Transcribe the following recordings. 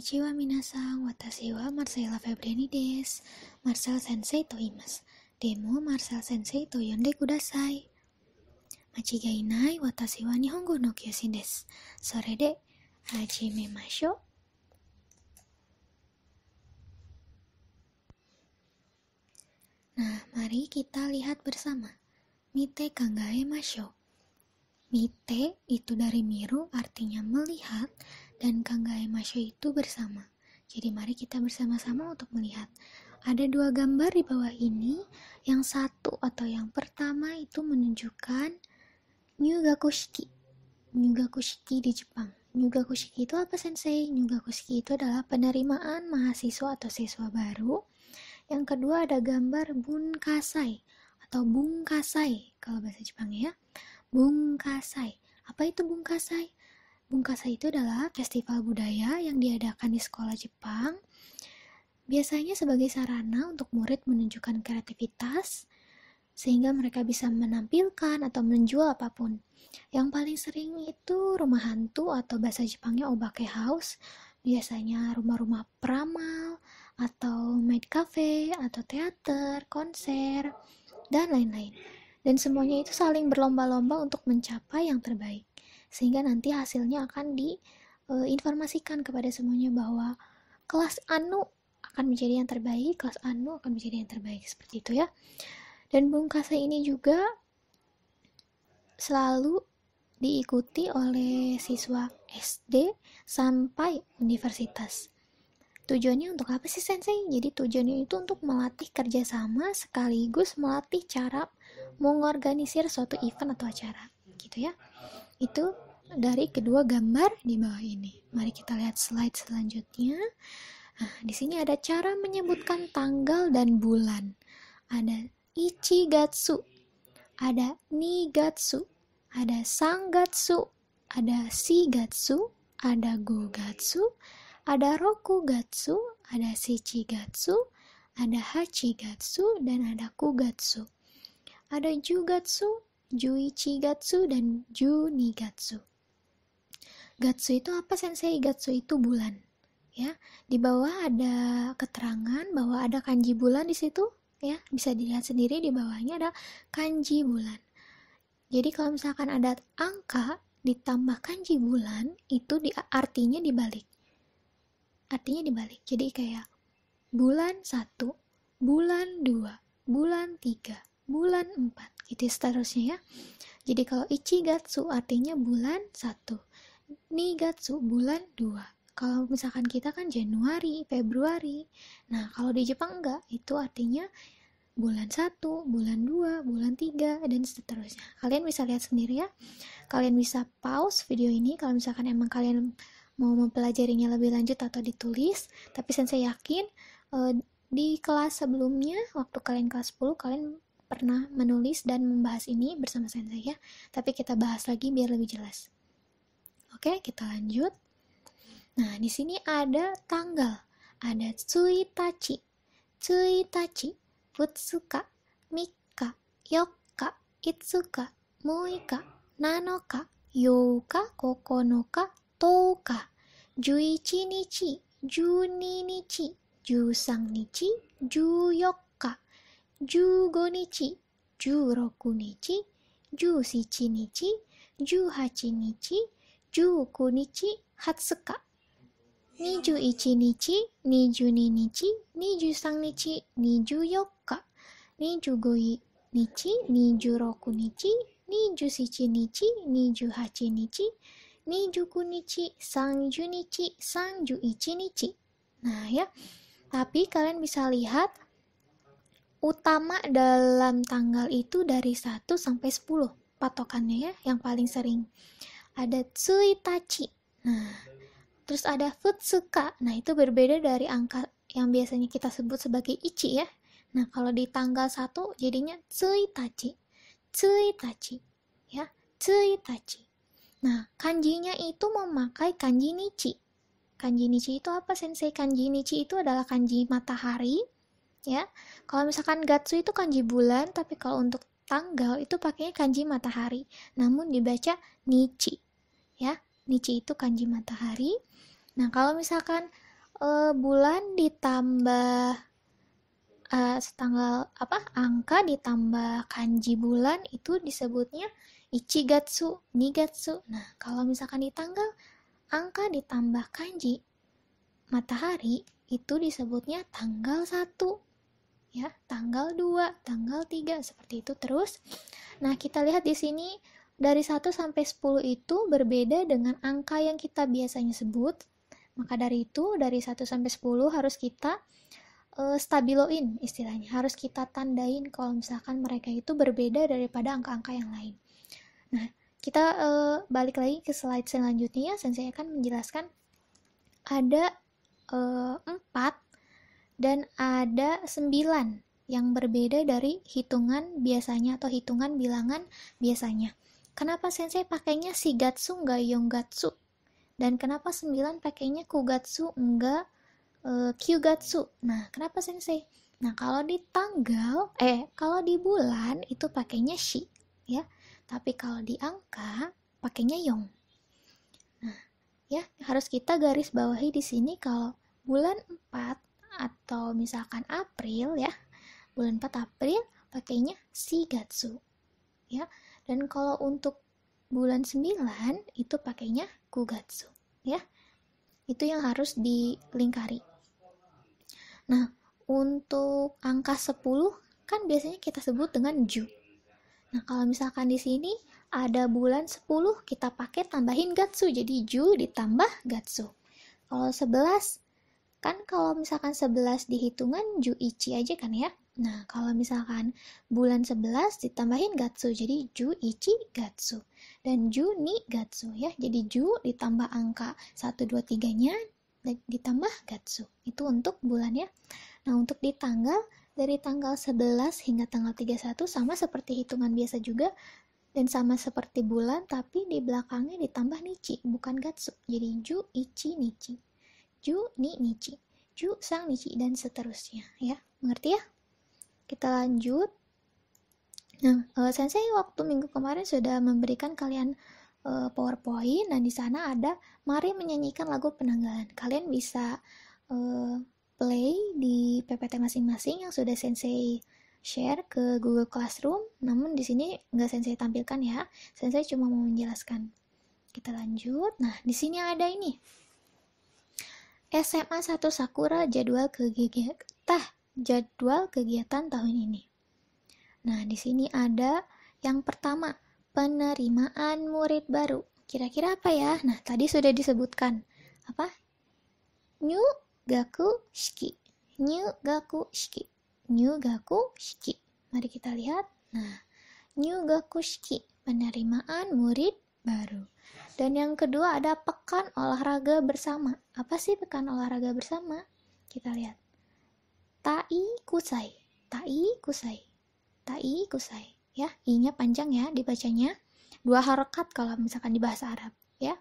Konnichiwa minasang, watashi wa Marcella Febriani des. Marcel sensei to imas. Demo Marcel sensei to yonde kudasai. Machigai nai watashi wa nihongo no kyoshin des. Sore de, hajime masho. Nah, mari kita lihat bersama. Mite kangae masho. Mite itu dari miru artinya melihat dan Kang Emasyo itu bersama. Jadi mari kita bersama-sama untuk melihat. Ada dua gambar di bawah ini. Yang satu atau yang pertama itu menunjukkan Nyugakushiki. Nyugakushiki di Jepang. Nyugakushiki itu apa sensei? Nyugakushiki itu adalah penerimaan mahasiswa atau siswa baru. Yang kedua ada gambar bunkasai atau bungkasai kalau bahasa Jepang ya. Bungkasai. Apa itu bungkasai? Bungkasa itu adalah festival budaya yang diadakan di sekolah Jepang, biasanya sebagai sarana untuk murid menunjukkan kreativitas, sehingga mereka bisa menampilkan atau menjual apapun. Yang paling sering itu rumah hantu atau bahasa Jepangnya obake house, biasanya rumah-rumah pramal atau maid cafe, atau teater, konser, dan lain-lain. Dan semuanya itu saling berlomba-lomba untuk mencapai yang terbaik sehingga nanti hasilnya akan diinformasikan eh, e, kepada semuanya bahwa kelas anu akan menjadi yang terbaik, kelas anu akan menjadi yang terbaik seperti itu ya. Dan bungkasa ini juga selalu diikuti oleh siswa SD sampai universitas. Tujuannya untuk apa sih Sensei? Jadi tujuannya itu untuk melatih kerjasama sekaligus melatih cara mengorganisir suatu event atau acara gitu ya itu dari kedua gambar di bawah ini. Mari kita lihat slide selanjutnya. Nah, di sini ada cara menyebutkan tanggal dan bulan. Ada Ichigatsu, ada Nigatsu, ada Sanggatsu, ada Shigatsu, ada Gogatsu, ada Rokugatsu, ada Shichigatsu, ada Hachigatsu, dan ada Kugatsu. Ada Jugatsu, Juichi Gatsu dan Juni Gatsu. Gatsu itu apa sensei? Gatsu itu bulan. Ya, di bawah ada keterangan bahwa ada kanji bulan di situ, ya. Bisa dilihat sendiri di bawahnya ada kanji bulan. Jadi kalau misalkan ada angka ditambah kanji bulan, itu di, artinya dibalik. Artinya dibalik. Jadi kayak bulan 1, bulan 2, bulan 3, bulan 4 itu seterusnya ya jadi kalau ichigatsu artinya bulan satu nigatsu bulan dua kalau misalkan kita kan Januari, Februari. Nah, kalau di Jepang enggak, itu artinya bulan 1, bulan 2, bulan 3, dan seterusnya. Kalian bisa lihat sendiri ya. Kalian bisa pause video ini kalau misalkan emang kalian mau mempelajarinya lebih lanjut atau ditulis. Tapi saya yakin eh, di kelas sebelumnya, waktu kalian kelas 10, kalian pernah menulis dan membahas ini bersama sensei ya, tapi kita bahas lagi biar lebih jelas. Oke, kita lanjut. Nah, di sini ada tanggal, ada tsuitachi, tsuitachi, futsuka, mika, yokka, itsuka, muika, nanoka, yoka, kokonoka, toka, juichi nichi, juni nichi, jusang juyok Jugo nichi, ju nichi, jusichi ci juhachi nichi, juku nichi, hatsuka. Niju ichi nichi, niju ni nichi, niju sang nichi, niju yoka. Niju goi nichi, niju roku nichi, niju sichi nichi, niju hachi nichi, niju sang sangju nichi, sangju ichi nichi. Nah ya, tapi kalian bisa lihat utama dalam tanggal itu dari 1 sampai 10 patokannya ya yang paling sering ada tsuitachi nah terus ada futsuka nah itu berbeda dari angka yang biasanya kita sebut sebagai ichi ya nah kalau di tanggal 1 jadinya tsuitachi tsuitachi ya tsuitachi nah kanjinya itu memakai kanji nichi kanji nichi itu apa sensei kanji nichi itu adalah kanji matahari ya. Kalau misalkan Gatsu itu kanji bulan, tapi kalau untuk tanggal itu pakainya kanji matahari. Namun dibaca Nichi. Ya, Nichi itu kanji matahari. Nah, kalau misalkan e, bulan ditambah e, setanggal apa? angka ditambah kanji bulan itu disebutnya ichi gatsu Ichigatsu, gatsu Nah, kalau misalkan di tanggal angka ditambah kanji matahari itu disebutnya tanggal satu ya tanggal 2, tanggal 3 seperti itu terus. Nah, kita lihat di sini dari 1 sampai 10 itu berbeda dengan angka yang kita biasanya sebut. Maka dari itu dari 1 sampai 10 harus kita uh, stabiloin istilahnya. Harus kita tandain kalau misalkan mereka itu berbeda daripada angka-angka yang lain. Nah, kita uh, balik lagi ke slide selanjutnya. Sensei akan menjelaskan ada uh, dan ada 9 yang berbeda dari hitungan biasanya atau hitungan bilangan biasanya. Kenapa sensei pakainya gatsu nggak yonggatsu? Dan kenapa 9 pakainya kugatsu nggak e, kyugatsu? Nah, kenapa sensei? Nah, kalau di tanggal, eh, kalau di bulan itu pakainya shi, ya. Tapi kalau di angka, pakainya yong. Nah, ya, harus kita garis bawahi di sini kalau bulan 4 atau misalkan April ya bulan 4 April pakainya shigatsu ya dan kalau untuk bulan 9 itu pakainya kugatsu ya itu yang harus dilingkari nah untuk angka 10 kan biasanya kita sebut dengan ju nah kalau misalkan di sini ada bulan 10 kita pakai tambahin gatsu jadi ju ditambah gatsu kalau 11 Kan kalau misalkan 11 dihitungan Juichi aja kan ya. Nah, kalau misalkan bulan 11 ditambahin Gatsu, jadi Juichi Gatsu. Dan Juni Gatsu ya, jadi Ju ditambah angka 1, 2, 3-nya ditambah Gatsu. Itu untuk bulannya. Nah, untuk di tanggal, dari tanggal 11 hingga tanggal 31 sama seperti hitungan biasa juga, dan sama seperti bulan tapi di belakangnya ditambah nichi bukan gatsu jadi ju ichi nichi ju ni nici ju sang nici dan seterusnya ya mengerti ya kita lanjut nah uh, sensei waktu minggu kemarin sudah memberikan kalian uh, powerpoint dan di sana ada mari menyanyikan lagu penanggalan kalian bisa uh, play di ppt masing-masing yang sudah sensei share ke Google Classroom, namun di sini nggak sensei tampilkan ya, sensei cuma mau menjelaskan. Kita lanjut. Nah, di sini ada ini. SMA 1 Sakura jadwal kegiatan jadwal kegiatan tahun ini. Nah, di sini ada yang pertama, penerimaan murid baru. Kira-kira apa ya? Nah, tadi sudah disebutkan. Apa? New gaku shiki. New gaku shiki. New gaku shiki. Mari kita lihat. Nah, new gaku shiki, penerimaan murid baru. Dan yang kedua ada pekan olahraga bersama. Apa sih pekan olahraga bersama? Kita lihat. Tai kusai. Tai kusai. Tai kusai. Ya, i-nya panjang ya dibacanya. Dua harokat kalau misalkan di bahasa Arab, ya.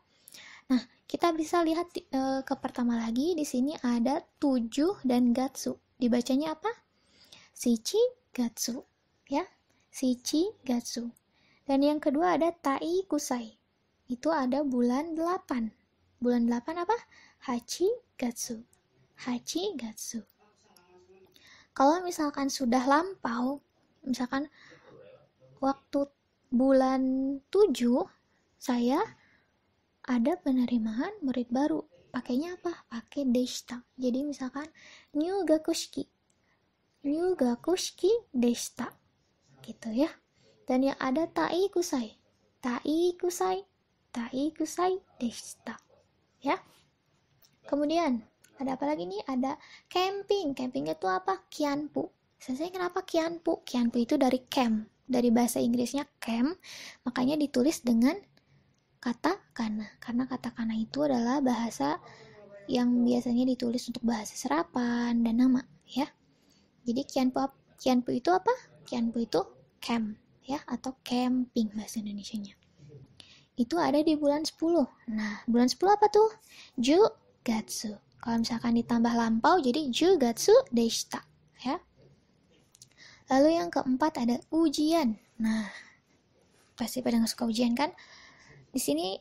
Nah, kita bisa lihat e, ke pertama lagi di sini ada tujuh dan gatsu. Dibacanya apa? Sici gatsu, ya. Sici gatsu. Dan yang kedua ada tai kusai itu ada bulan 8. Bulan 8 apa? Hachi Gatsu. Hachi Gatsu. Kalau misalkan sudah lampau, misalkan waktu bulan 7 saya ada penerimaan murid baru. Pakainya apa? Pakai deshita. Jadi misalkan new gakushiki. New gakushiki deshita. Gitu ya. Dan yang ada tai kusai. Tai kusai tai kusai deshita ya kemudian ada apa lagi nih ada camping camping itu apa kianpu saya kenapa kianpu kianpu itu dari camp dari bahasa Inggrisnya camp makanya ditulis dengan kata kana karena kata kana itu adalah bahasa yang biasanya ditulis untuk bahasa serapan dan nama ya jadi kianpu kianpu itu apa kianpu itu camp ya atau camping bahasa Indonesia nya itu ada di bulan 10. Nah, bulan 10 apa tuh? Gatsu. Kalau misalkan ditambah lampau jadi Jugatsu deshita, ya. Lalu yang keempat ada ujian. Nah, pasti pada nggak suka ujian kan? Di sini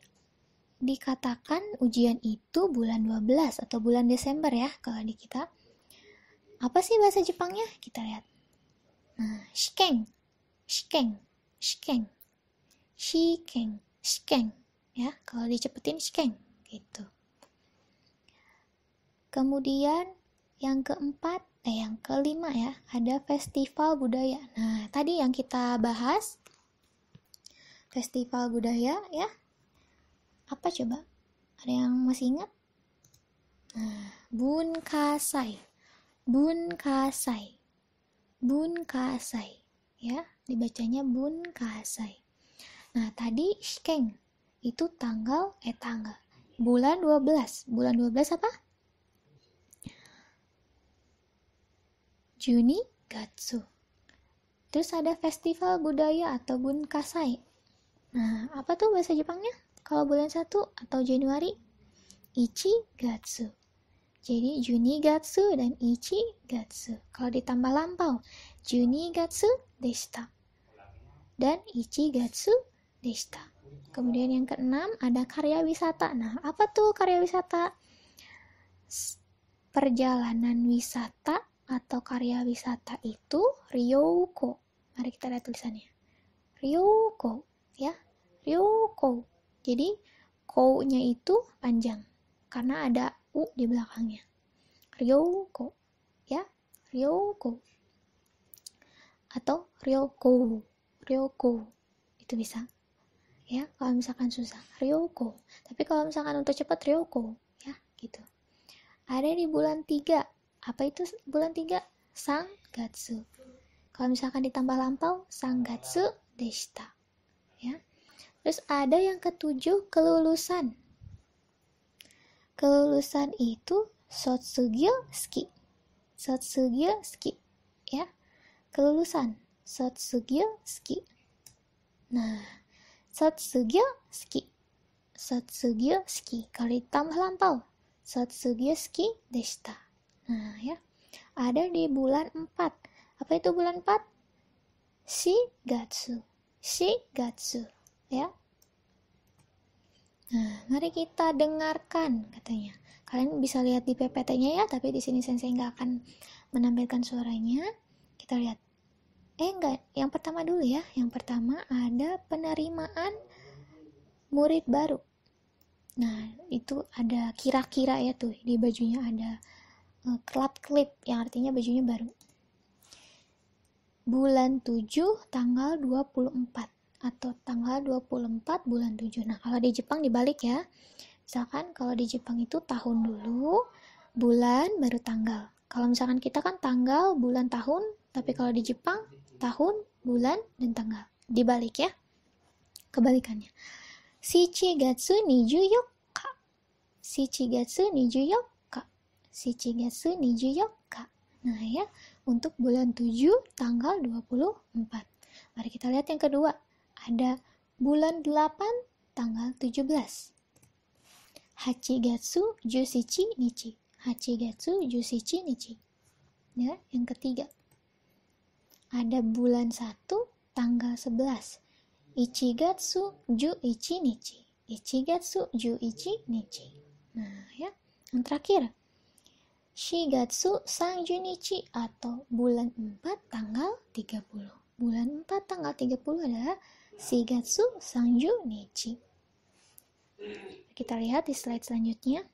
dikatakan ujian itu bulan 12 atau bulan Desember ya kalau di kita. Apa sih bahasa Jepangnya? Kita lihat. Nah, shikeng. Shikeng. Shikeng. Shikeng skeng ya kalau dicepetin skeng gitu kemudian yang keempat eh yang kelima ya ada festival budaya nah tadi yang kita bahas festival budaya ya apa coba ada yang masih ingat nah kasai bun kasai ya dibacanya bun kasai Nah, tadi shkeng itu tanggal eh tanggal bulan 12. Bulan 12 apa? Juni Gatsu. Terus ada festival budaya atau Bunkasai. Nah, apa tuh bahasa Jepangnya? Kalau bulan 1 atau Januari? Ichi Gatsu. Jadi Juni Gatsu dan Ichi Gatsu. Kalau ditambah lampau, Juni Gatsu deshita. Dan Ichi Gatsu desta Kemudian yang keenam ada karya wisata. Nah, apa tuh karya wisata? Perjalanan wisata atau karya wisata itu Ryoko. Mari kita lihat tulisannya. Ryoko, ya. Ryoko. Jadi, ko-nya itu panjang karena ada u di belakangnya. Ryoko, ya. Ryoko. Atau Ryoko. Ryoko. Itu bisa ya kalau misalkan susah Ryoko tapi kalau misalkan untuk cepat Ryoko ya gitu ada di bulan 3 apa itu bulan 3 sang gatsu kalau misalkan ditambah lampau sang gatsu deshita ya terus ada yang ketujuh kelulusan kelulusan itu sotsugyo ski sotsugyo ski ya kelulusan sotsugyo ski nah Satsugyo ski. Satsugyo ski. Kalau ditambah lampau. Satsugyo ski deshita. Nah ya. Ada di bulan 4. Apa itu bulan 4? Shigatsu. Shigatsu. Ya. Nah, mari kita dengarkan katanya. Kalian bisa lihat di PPT-nya ya, tapi di sini sensei nggak akan menampilkan suaranya. Kita lihat eh enggak yang pertama dulu ya yang pertama ada penerimaan murid baru nah itu ada kira-kira ya tuh di bajunya ada klap eh, clip yang artinya bajunya baru bulan 7 tanggal 24 atau tanggal 24 bulan 7 nah kalau di Jepang dibalik ya misalkan kalau di Jepang itu tahun dulu bulan baru tanggal kalau misalkan kita kan tanggal bulan tahun tapi kalau di Jepang, tahun, bulan, dan tanggal. Dibalik ya. Kebalikannya. gatsu ni juyoka. niju gatsu ni juyoka. yokka. gatsu ni juyoka. Nah ya, untuk bulan 7, tanggal 24. Mari kita lihat yang kedua. Ada bulan 8, tanggal 17. Hachigatsu Jusichi Nichi. Hachigatsu Jusichi Nichi. Ya, yang ketiga. Ada bulan 1, tanggal 11. Ichigatsu ju ichi nichi. Ichigatsu ju ichi nichi. Nah, ya. Yang terakhir. Shigatsu sang junichi atau bulan 4 tanggal 30. Bulan 4 tanggal 30 adalah Shigatsu sang junichi. Kita lihat di slide selanjutnya.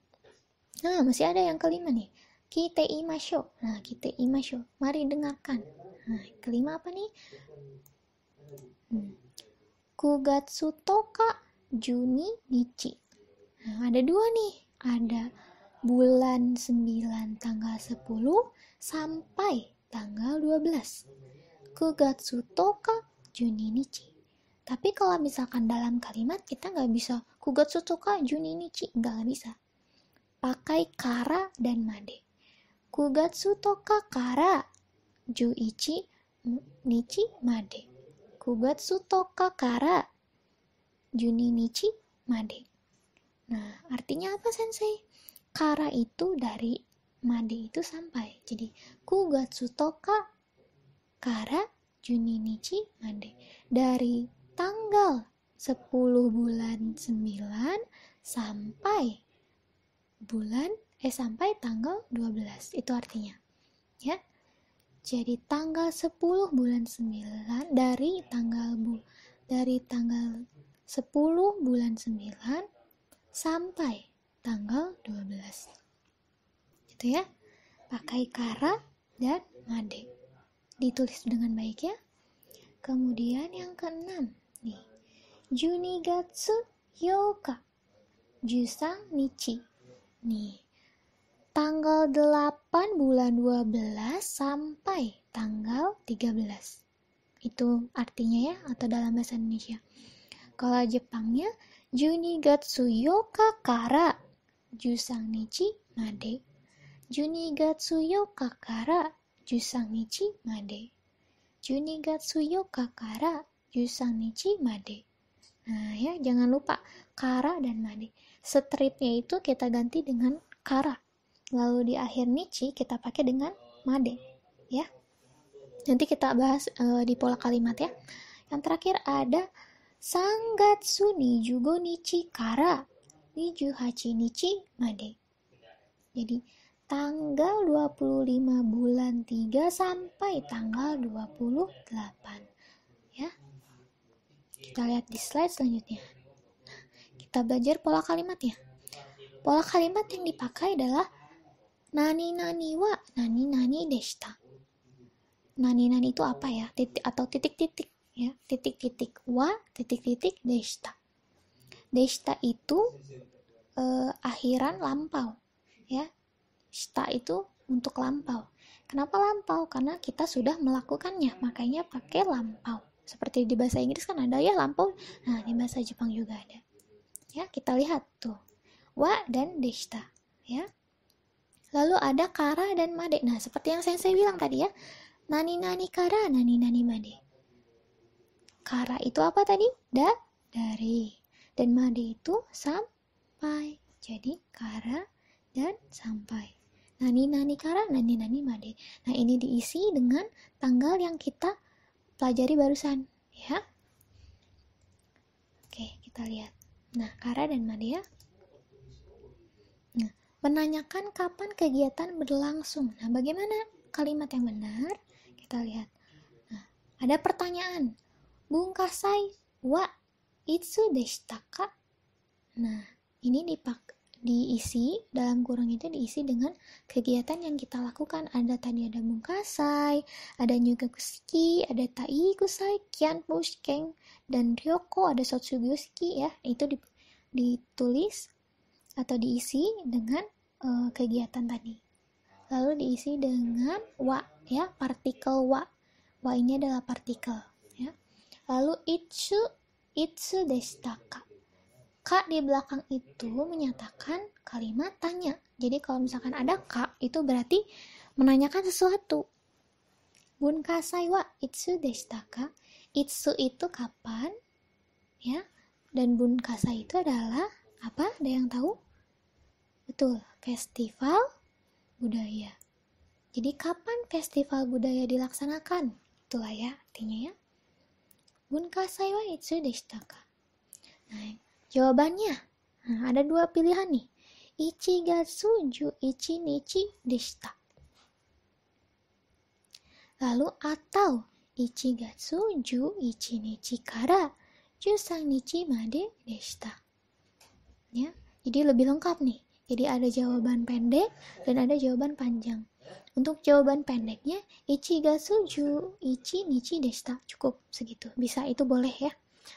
Nah, masih ada yang kelima nih. Kite imasho. Nah, kite imasho. Mari dengarkan kelima apa nih? Hmm. Kugatsu toka Juni Nichi. Nah, ada dua nih. Ada bulan 9 tanggal 10 sampai tanggal 12. Kugatsu toka Juni Nichi. Tapi kalau misalkan dalam kalimat kita nggak bisa kugatsu toka Juni Nichi, nggak bisa. Pakai kara dan made. Kugatsu toka kara Juichi Nichi Made Kubatsu Toka Kara Juni Nichi Made Nah, artinya apa sensei? Kara itu dari Made itu sampai. Jadi, Kugatsu Toka Kara Juni Nichi Made. Dari tanggal 10 bulan 9 sampai bulan eh sampai tanggal 12. Itu artinya. Ya. Jadi tanggal 10 bulan 9 dari tanggal bu, dari tanggal 10 bulan 9 sampai tanggal 12. Gitu ya. Pakai kara dan made. Ditulis dengan baik ya. Kemudian yang keenam nih. Junigatsu yoka. Jusang Michi Nih, tanggal 8 bulan 12 sampai tanggal 13. Itu artinya ya atau dalam bahasa Indonesia. Kalau Jepangnya Juni Yoka Kara Jusang Nichi Made. Juni Yoka Kara Jusang Nichi Made. Juni Yoka Kara Jusang Nichi Made. Nah ya jangan lupa kara dan made. Stripnya itu kita ganti dengan kara Lalu di akhir nichi kita pakai dengan made, ya. Nanti kita bahas e, di pola kalimat ya. Yang terakhir ada sangat suni jugo nichi kara niju hachi nichi made. Jadi tanggal 25 bulan 3 sampai tanggal 28 ya. Kita lihat di slide selanjutnya. Nah, kita belajar pola kalimat ya. Pola kalimat yang dipakai adalah nani nani wa nani nani deshita nani nani itu apa ya titik atau titik titik ya titik titik wa titik titik deshita deshita itu eh, akhiran lampau ya shita itu untuk lampau kenapa lampau karena kita sudah melakukannya makanya pakai lampau seperti di bahasa Inggris kan ada ya lampau nah di bahasa Jepang juga ada ya kita lihat tuh wa dan deshita ya Lalu ada Kara dan Made. Nah, seperti yang saya bilang tadi ya. Nani nani Kara, nani nani Made. Kara itu apa tadi? Da, dari. Dan Made itu sampai. Jadi Kara dan sampai. Nani nani Kara, nani nani Made. Nah, ini diisi dengan tanggal yang kita pelajari barusan, ya. Oke, kita lihat. Nah, Kara dan Made ya menanyakan kapan kegiatan berlangsung. Nah, bagaimana kalimat yang benar? Kita lihat. Nah, ada pertanyaan. Bungkasai wa itsu deshita ka? Nah, ini dipak diisi dalam kurung itu diisi dengan kegiatan yang kita lakukan ada tadi ada bungkasai ada nyuga kusiki ada tai kusai kian pushkeng dan ryoko ada sotsugyoski ya itu ditulis atau diisi dengan uh, kegiatan tadi. Lalu diisi dengan wa ya, partikel wa. Wa ini adalah partikel ya. Lalu itsu itsu destaka. Kak di belakang itu menyatakan kalimat tanya. Jadi kalau misalkan ada kak itu berarti menanyakan sesuatu. bun kasai wa itsu destaka. Itsu itu kapan? Ya. Dan bun kasai itu adalah apa? Ada yang tahu? Betul festival budaya. Jadi kapan festival budaya dilaksanakan? Itulah ya artinya ya. Bunkasai wa itu deshita ka? Nah, jawabannya nah, ada dua pilihan nih. Ichi ga suju ichi nichi deshita. Lalu atau ichi ga suju ichi nichi kara jusan nichi made deshita. Ya, jadi lebih lengkap nih. Jadi ada jawaban pendek dan ada jawaban panjang. Untuk jawaban pendeknya, ichi ga suju, ichi nichi deshita. Cukup segitu. Bisa itu boleh ya.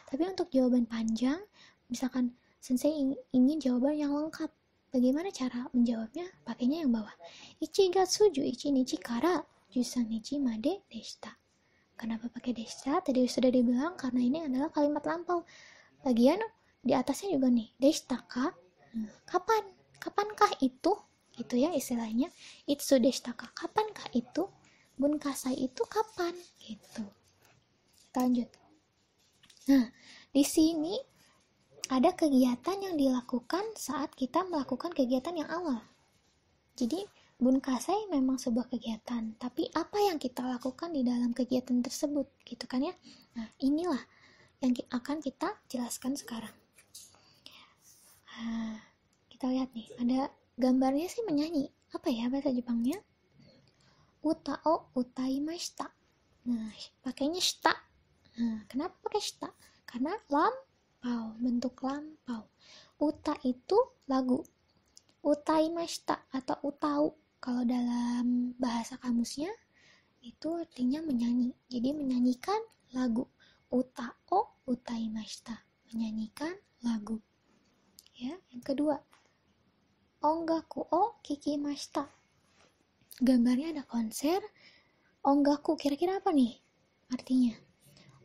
Tapi untuk jawaban panjang, misalkan sensei ingin jawaban yang lengkap. Bagaimana cara menjawabnya? Pakainya yang bawah. Ichi ga suju, ichi nichi kara, jusan nichi made deshita. Kenapa pakai deshita? Tadi sudah dibilang karena ini adalah kalimat lampau. Bagian di atasnya juga nih, ka? Hmm, kapan? kapankah itu itu ya istilahnya itsu deshtaka kapankah itu bunkasai itu kapan gitu lanjut nah di sini ada kegiatan yang dilakukan saat kita melakukan kegiatan yang awal jadi bunkasai memang sebuah kegiatan tapi apa yang kita lakukan di dalam kegiatan tersebut gitu kan ya nah inilah yang akan kita jelaskan sekarang ah, kita lihat nih, ada gambarnya sih menyanyi. Apa ya bahasa Jepangnya? Uta o utaimashita. Nah, pakainya shita. Nah, kenapa pakai shita? Karena lampau, bentuk lampau. Uta itu lagu. Utaimashita atau utau kalau dalam bahasa kamusnya itu artinya menyanyi. Jadi menyanyikan lagu. Uta o utaimashita, menyanyikan lagu. Ya, yang kedua, Onggaku o oh, kiki Gambarnya ada konser. Onggaku kira-kira apa nih artinya?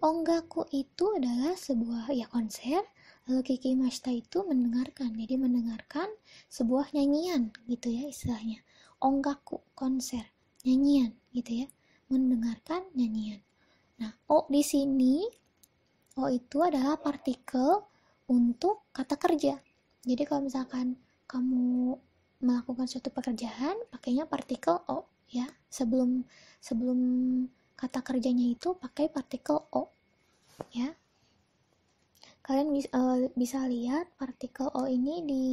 Onggaku itu adalah sebuah ya konser. Lalu kiki itu mendengarkan. Jadi mendengarkan sebuah nyanyian gitu ya istilahnya. Onggaku konser nyanyian gitu ya. Mendengarkan nyanyian. Nah, o di sini o itu adalah partikel untuk kata kerja. Jadi kalau misalkan kamu melakukan suatu pekerjaan pakainya partikel o ya sebelum sebelum kata kerjanya itu pakai partikel o ya kalian bisa, uh, eh, bisa lihat partikel o ini di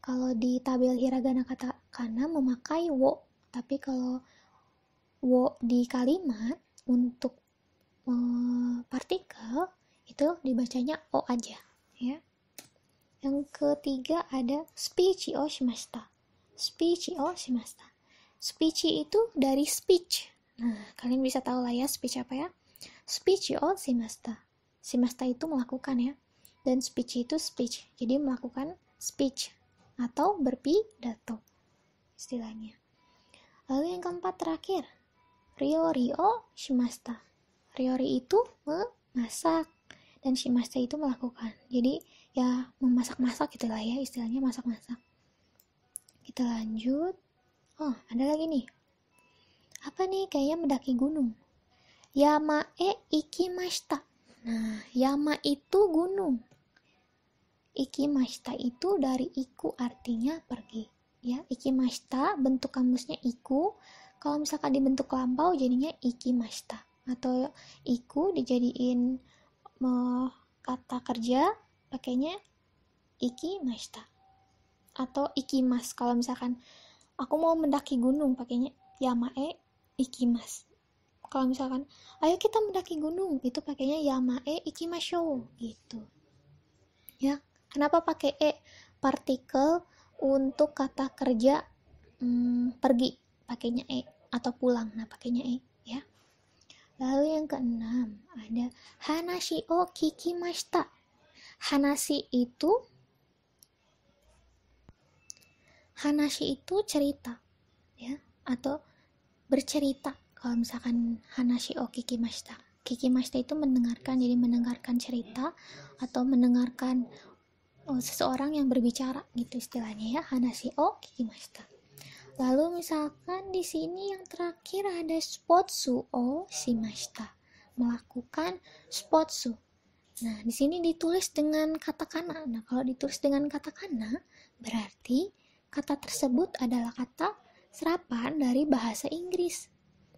kalau di tabel hiragana kata karena memakai wo tapi kalau wo di kalimat untuk uh, partikel itu dibacanya o aja ya yang ketiga ada speech o oh, shimashita. Speech o oh, shimashita. Speech itu dari speech. Nah, kalian bisa tahu lah ya speech apa ya. Speech o oh, shimashita. Shimashita itu melakukan ya. Dan speech itu speech. Jadi melakukan speech atau berpidato istilahnya. Lalu yang keempat terakhir, Riori o shimashita. Riori itu memasak dan shimashita itu melakukan. Jadi ya memasak-masak gitulah ya istilahnya masak-masak kita lanjut oh ada lagi nih apa nih kayaknya mendaki gunung yama iki Ikimashita nah Yama itu gunung Ikimashita itu dari iku artinya pergi ya Ikimashita bentuk kamusnya iku kalau misalkan dibentuk lampau jadinya Ikimashita atau iku dijadiin eh, kata kerja pakainya iki ikimashita atau iki mas kalau misalkan aku mau mendaki gunung pakainya yamae iki mas kalau misalkan ayo kita mendaki gunung itu pakainya yamae iki ikimashou gitu ya kenapa pakai e partikel untuk kata kerja hmm, pergi pakainya e atau pulang nah pakainya e ya lalu yang keenam ada hanashi o kikimashita Hanashi itu Hanashi itu cerita ya atau bercerita kalau misalkan Hanashi o Kikimashita Kikimashita itu mendengarkan jadi mendengarkan cerita atau mendengarkan oh, seseorang yang berbicara gitu istilahnya ya Hanashi o Kikimashita lalu misalkan di sini yang terakhir ada spotsu o Shimashita melakukan spotsu Nah, di sini ditulis dengan kata kana. Nah, kalau ditulis dengan kata kana, berarti kata tersebut adalah kata serapan dari bahasa Inggris.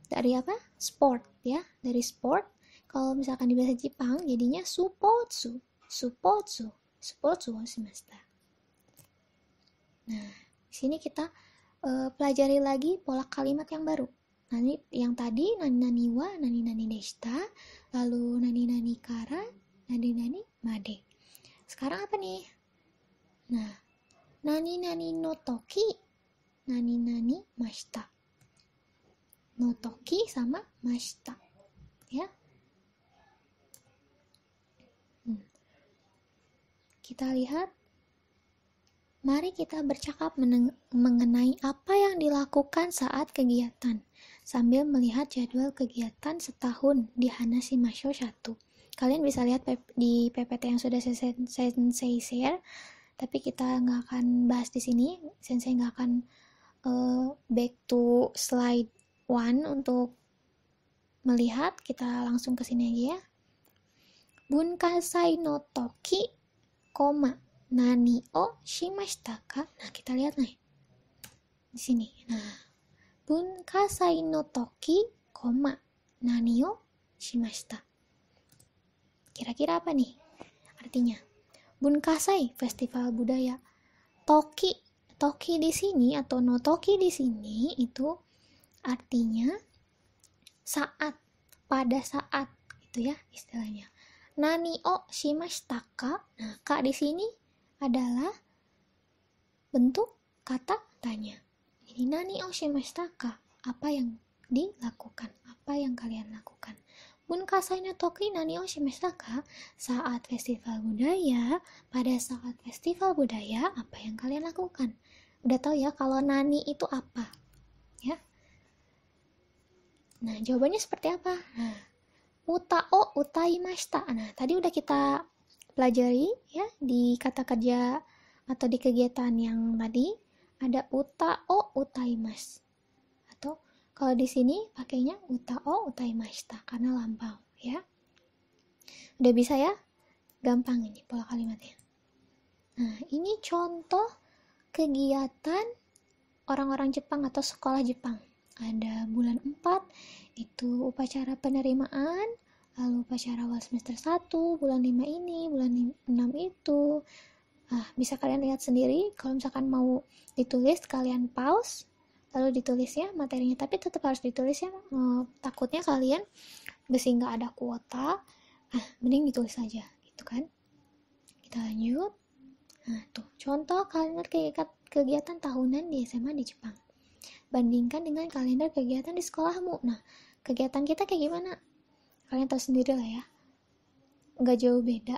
Dari apa? Sport ya, dari sport. Kalau misalkan di bahasa Jepang jadinya supotsu, supotsu, supotsu semesta. Nah, di sini kita uh, pelajari lagi pola kalimat yang baru. Nani yang tadi nani nani wa, nani nani deshita, lalu nani nani kara, nani nani made sekarang apa nih nah nani nani no toki nani nani mashita no toki sama mashita ya hmm. kita lihat mari kita bercakap mengenai apa yang dilakukan saat kegiatan sambil melihat jadwal kegiatan setahun di Hanashimashou 1 kalian bisa lihat di PPT yang sudah sensei share tapi kita nggak akan bahas di sini sensei nggak akan uh, back to slide one untuk melihat kita langsung ke sini aja ya Bunkasai no toki koma nani o shimashita ka nah kita lihat nih di sini nah Bunkasai no toki koma nani o shimashita Kira-kira apa nih? Artinya, Bunkasai Festival Budaya Toki. Toki di sini atau no Toki di sini itu artinya saat pada saat gitu ya istilahnya. Nani o shimashitaka. Nah, ka di sini adalah bentuk kata tanya. Jadi nani o shimashitaka, apa yang dilakukan? Apa yang kalian lakukan? Gunkasai no Nani o shimeshitaka? Saat festival budaya, pada saat festival budaya, apa yang kalian lakukan? Udah tahu ya kalau nani itu apa? Ya. Nah, jawabannya seperti apa? Nah, uta o utaimashita. Nah, tadi udah kita pelajari ya di kata kerja atau di kegiatan yang tadi ada uta o utaimas. Kalau di sini pakainya uta o utai utaimashita karena lampau ya. Udah bisa ya? Gampang ini pola kalimatnya. Nah, ini contoh kegiatan orang-orang Jepang atau sekolah Jepang. Ada bulan 4 itu upacara penerimaan, lalu upacara awal semester 1, bulan 5 ini, bulan 6 itu. Ah bisa kalian lihat sendiri kalau misalkan mau ditulis kalian pause lalu ditulis ya materinya tapi tetap harus ditulis ya e, takutnya kalian besi nggak ada kuota ah mending ditulis aja gitu kan kita lanjut nah tuh contoh kalender kegiatan tahunan di SMA di Jepang bandingkan dengan kalender kegiatan di sekolahmu nah kegiatan kita kayak gimana kalian tahu sendiri lah ya nggak jauh beda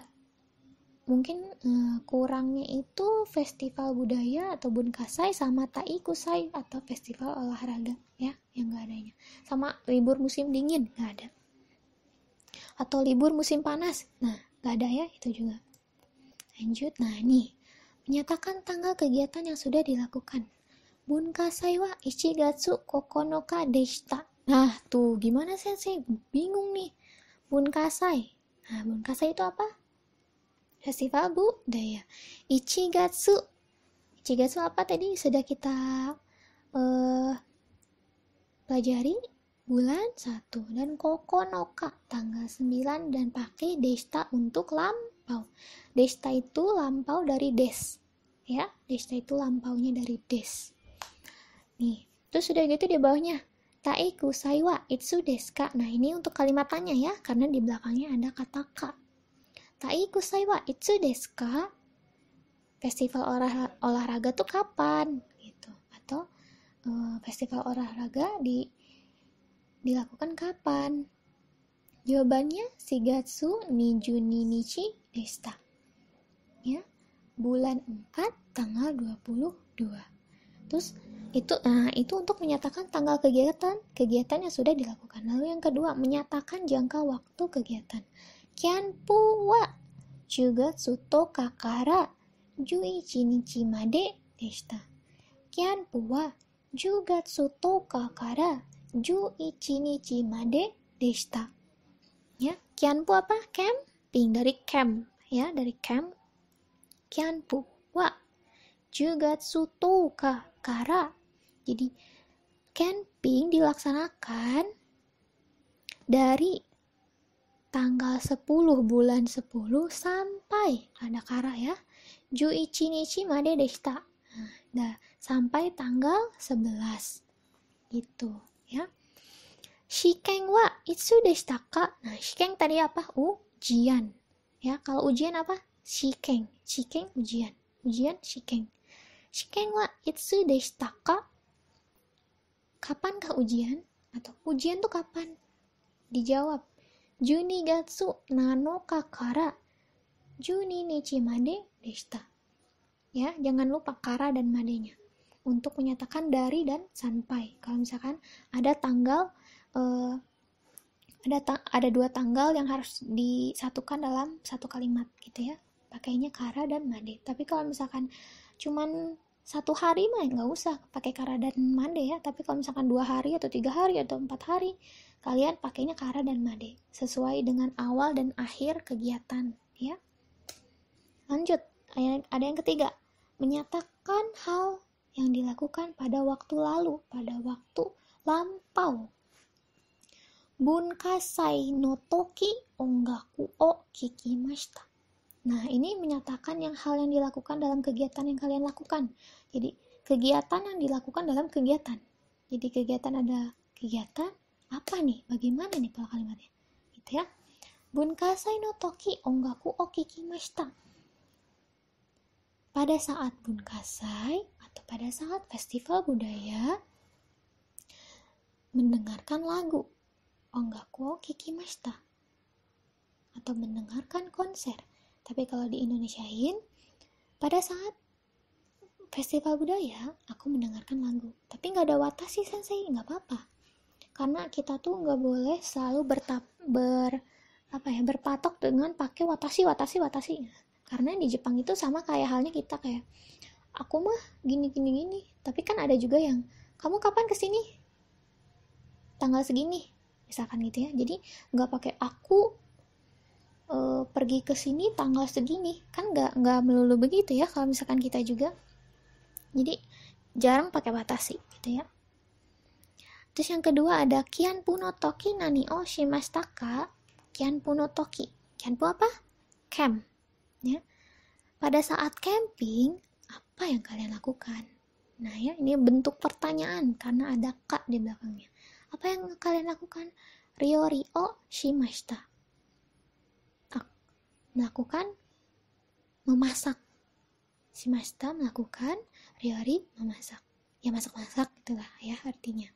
mungkin uh, kurangnya itu festival budaya atau bun kasai sama tai kusai atau festival olahraga ya yang gak adanya sama libur musim dingin nggak ada atau libur musim panas nah nggak ada ya itu juga lanjut nah nih menyatakan tanggal kegiatan yang sudah dilakukan bun kasai wa ichigatsu kokonoka deshita nah tuh gimana sih bingung nih bun kasai nah kasai itu apa festival budaya Ichigatsu Ichigatsu apa tadi sudah kita uh, pelajari bulan 1 dan Koko Noka tanggal 9 dan pakai desta untuk lampau desta itu lampau dari des ya desta itu lampaunya dari des nih terus sudah gitu di bawahnya taiku saiwa itsu deska nah ini untuk kalimatannya ya karena di belakangnya ada kata ka Tai saya wa itu desu ka? Festival olah, olahraga tuh kapan? Gitu. Atau uh, festival olahraga di dilakukan kapan? Jawabannya si ni Nijuni Nichi Desta. Ya, bulan 4 tanggal 22 terus itu nah itu untuk menyatakan tanggal kegiatan kegiatan yang sudah dilakukan lalu yang kedua menyatakan jangka waktu kegiatan Kian puwa juga to kakara, Juichi nichi made deshita. puwa juga to kakara, Juichi nichi cimade deshita. Ya, pu apa? Camping dari camp, ya, dari camp. Kian puwa juga to kakara. Jadi, camping dilaksanakan dari tanggal 10 bulan 10 sampai ada kara ya. Juichi nichi made deshita. Nah, sampai tanggal 11. Gitu ya. Shikeng wa itsu deshita ka? Nah, shikeng tadi apa? Ujian. Ya, kalau ujian apa? Shikeng. Shikeng ujian. Ujian shikeng. Shikeng wa itsu deshita ka? Kapankah ujian? Atau ujian tuh kapan? Dijawab Juni Gatsu Nano Kakara Juni made Deshita. Ya, jangan lupa kara dan madenya untuk menyatakan dari dan sampai. Kalau misalkan ada tanggal eh, ada ta ada dua tanggal yang harus disatukan dalam satu kalimat gitu ya. Pakainya kara dan made. Tapi kalau misalkan cuman satu hari mah nggak usah pakai kara dan mande ya. Tapi kalau misalkan dua hari atau tiga hari atau empat hari Kalian pakainya kara dan made sesuai dengan awal dan akhir kegiatan, ya. Lanjut, ada yang ketiga, menyatakan hal yang dilakukan pada waktu lalu, pada waktu lampau. Bunkasai no toki ongaku o kikimashita. Nah, ini menyatakan yang hal yang dilakukan dalam kegiatan yang kalian lakukan. Jadi, kegiatan yang dilakukan dalam kegiatan. Jadi, kegiatan ada kegiatan, apa nih bagaimana nih pola kalimatnya gitu ya bunkasai no toki onggaku okikimashita pada saat bunkasai atau pada saat festival budaya mendengarkan lagu ongaku onggaku okikimashita atau mendengarkan konser tapi kalau di Indonesiain pada saat festival budaya aku mendengarkan lagu tapi nggak ada watashi sensei nggak apa-apa karena kita tuh nggak boleh selalu bertap ber apa ya berpatok dengan pakai watashi watashi watashi karena di Jepang itu sama kayak halnya kita kayak aku mah gini gini gini tapi kan ada juga yang kamu kapan kesini tanggal segini misalkan gitu ya jadi nggak pakai aku e, pergi ke sini tanggal segini kan nggak nggak melulu begitu ya kalau misalkan kita juga jadi jarang pakai batasi gitu ya Terus yang kedua ada Kian Puno Toki Nani O shimastaka. Kian Puno Toki. Kian pu apa? Camp. Ya. Pada saat camping, apa yang kalian lakukan? Nah ya, ini bentuk pertanyaan karena ada ka di belakangnya. Apa yang kalian lakukan? Rio Rio Shimashita. Melakukan memasak. Shimashita melakukan Riori memasak. Ya masak-masak itulah ya artinya.